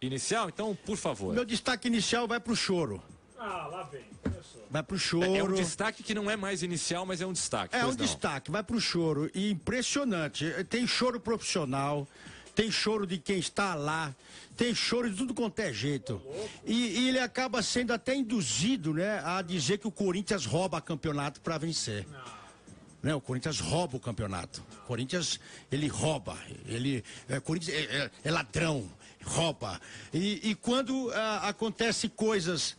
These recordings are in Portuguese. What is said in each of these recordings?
Inicial, então, por favor. Meu destaque inicial vai pro choro. Ah, lá vem. Começou. Vai pro choro. É, é um destaque que não é mais inicial, mas é um destaque. É um não. destaque, vai pro choro. E impressionante. Eh, tem choro profissional, tem choro de quem está lá, tem choro de tudo quanto é jeito. Tá e, e, ele acaba sendo até induzido, né, a dizer que o Corinthians rouba campeonato para vencer. Não. Né? O Corinthians rouba o campeonato. O Corinthians, ele rouba. Ele, é, Corinthians é, é, é ladrão, rouba. E, e quando a, é, acontece coisas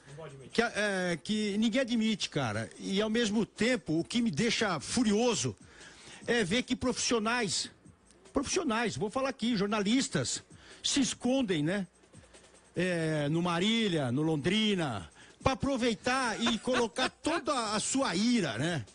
que, é, que ninguém admite, cara, e ao mesmo tempo, o que me deixa furioso é ver que profissionais, profissionais, vou falar aqui, jornalistas, se escondem, né? É, no Marília, no Londrina, para aproveitar e colocar toda a sua ira, né?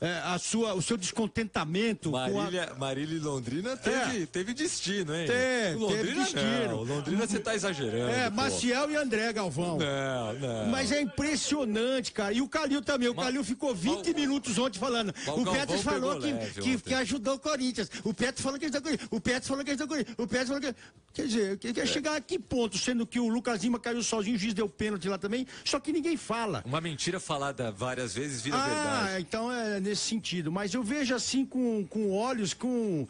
é, a sua, o seu descontentamento. Marília, a... Marília e Londrina teve, é. teve destino, hein? Tem, Londrina, teve destino. Não, Londrina você está exagerando. É, pô. Maciel e André Galvão. Não, não. Mas é impressionante, cara. E o Calil também. O Ma... Calil ficou 20 minutos ontem falando. O Petros falou que, que, que, ajudou o Corinthians. O Petros falou que ajudou o Corinthians. O Petros falou que ajudou o Corinthians. O Petros falou que. Quer dizer, quer é. chegar a que ponto? Sendo que o Lucas Lima caiu sozinho, o juiz deu pênalti lá também. Só que ninguém fala. Uma mentira falada várias vezes vira ah, verdade. Ah, então é nesse sentido. Mas eu vejo assim com, com olhos, com,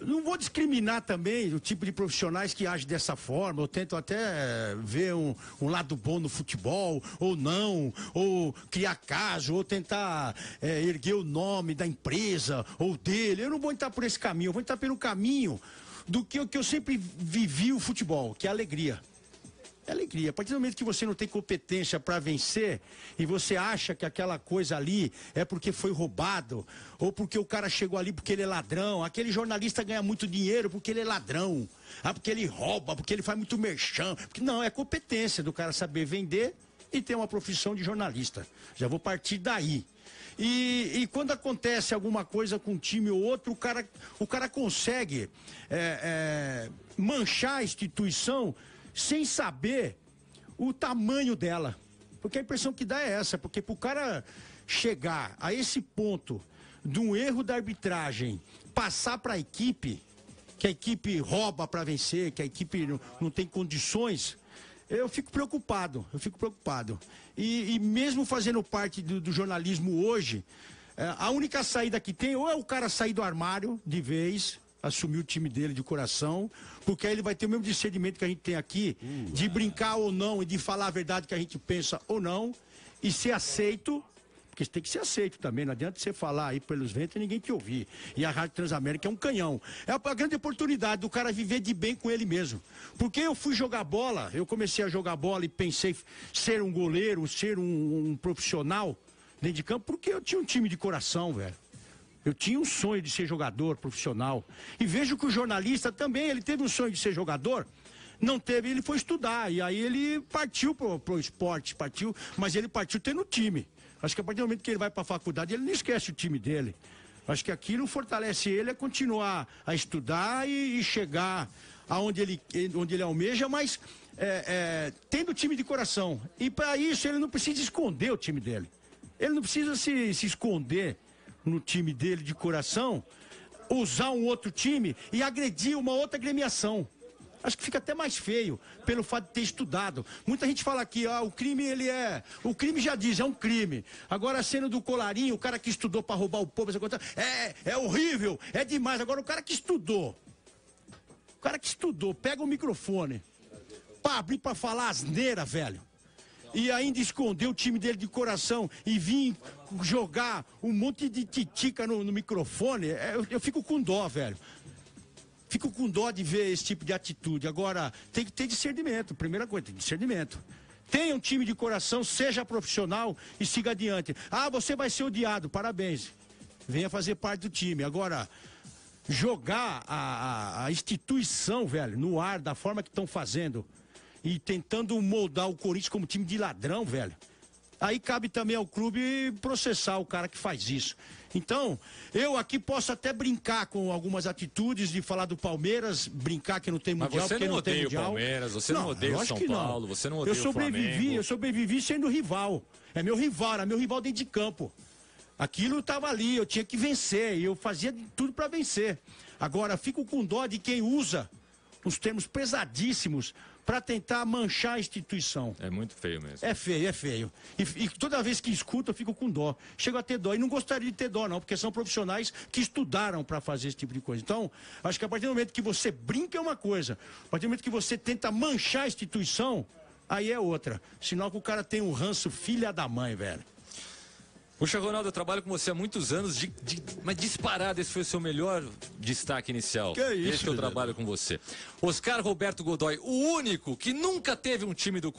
não vou discriminar também o tipo de profissionais que agem dessa forma. Eu tento até eh, ver um, um lado bom no futebol, ou não, ou criar caso, ou tentar é, erguer o nome da empresa ou dele. Eu não vou entrar por esse caminho, eu vou entrar pelo caminho do que, que eu sempre vivi o futebol, que é a alegria é alegria. A partir do momento que você não tem competência para vencer e você acha que aquela coisa ali é porque foi roubado ou porque o cara chegou ali porque ele é ladrão, aquele jornalista ganha muito dinheiro porque ele é ladrão, ah, porque ele rouba, porque ele faz muito merchan. Porque, não, é competência do cara saber vender e ter uma profissão de jornalista. Já vou partir daí. E, e, quando acontece alguma coisa com um time ou outro, o cara, o cara consegue é, é, manchar a instituição sem saber o tamanho dela. Porque a impressão que dá é essa, porque para o cara chegar a esse ponto de um erro da arbitragem passar para a equipe, que a equipe rouba para vencer, que a equipe não, não, tem condições, eu fico preocupado, eu fico preocupado. E, e mesmo fazendo parte do, do jornalismo hoje, é, a única saída que tem ou é o cara sair do armário de vez, assumir o time dele de coração, porque aí ele vai ter o mesmo discernimento que a gente tem aqui, hum. de brincar ou não e de falar a verdade que a gente pensa ou não, e ser aceito porque tem que ser aceito também. Não adianta você falar aí pelos ventos e ninguém te ouvir. E a Rádio Transamérica é um canhão. É a grande oportunidade do cara viver de bem com ele mesmo. Porque eu fui jogar bola, eu comecei a jogar bola e pensei ser um goleiro, ser um, um profissional dentro de campo, porque eu tinha um time de coração, velho. Eu tinha um sonho de ser jogador profissional. E vejo que o jornalista também, ele teve um sonho de ser jogador, não teve, ele foi estudar. E aí ele partiu pro, pro esporte, partiu, mas ele partiu tendo time. Acho que a partir do momento que ele vai para a faculdade, ele não esquece o time dele. Acho que aquilo fortalece ele a continuar a estudar e, e chegar aonde ele, onde ele almeja, mas é, é, tendo o time de coração. E para isso ele não precisa esconder o time dele. Ele não precisa se, se esconder no time dele de coração, usar um outro time e agredir uma outra gremiação. Acho que fica até mais feio pelo fato de ter estudado. Muita gente fala aqui, ah, o crime ele é, o crime já diz, é um crime. Agora sendo do colarinho, o cara que estudou para roubar o povo, essa coisa, é, é horrível, é demais. Agora o cara que estudou, o cara que estudou, pega o microfone para abrir para falar asneira, velho e ainda esconder o time dele de coração e vir jogar um monte de titica no, no microfone, é, eu, eu fico com dó, velho. Fico com dó de ver esse tipo de atitude. Agora, tem que ter discernimento. Primeira coisa, tem discernimento. Tenha um time de coração, seja profissional e siga adiante. Ah, você vai ser odiado, parabéns. Venha fazer parte do time. Agora, jogar a, a, a instituição, velho, no ar, da forma que estão fazendo, e tentando moldar o Corinthians como time de ladrão, velho. Aí cabe também ao clube processar o cara que faz isso. Então, eu aqui posso até brincar com algumas atitudes de falar do Palmeiras, brincar que não tem mundial, Mas você não, não odeia tem mundial. o Palmeiras, você não, não odeia o São Paulo, você não odeia eu sobrevivi, o Flamengo. Eu sobrevivi sendo rival. É meu rival, era meu rival dentro de campo. Aquilo estava ali, eu tinha que vencer e eu fazia tudo para vencer. Agora, fico com dó de quem usa os termos pesadíssimos para tentar manchar a instituição. É muito feio mesmo. É feio, é feio. E, e, toda vez que escuto, eu fico com dó. Chego a ter dó. E não gostaria de ter dó, não, porque são profissionais que estudaram para fazer esse tipo de coisa. Então, acho que a partir do momento que você brinca é uma coisa, a partir do momento que você tenta manchar a instituição, aí é outra. Sinal que o cara tem um ranço filha da mãe, velho. Puxa, Ronaldo, eu trabalho com você há muitos anos, de, de, mas disparado, esse foi o seu melhor destaque inicial. Que é isso, Desde que eu trabalho com você. Oscar Roberto Godoy, o único que nunca teve um time do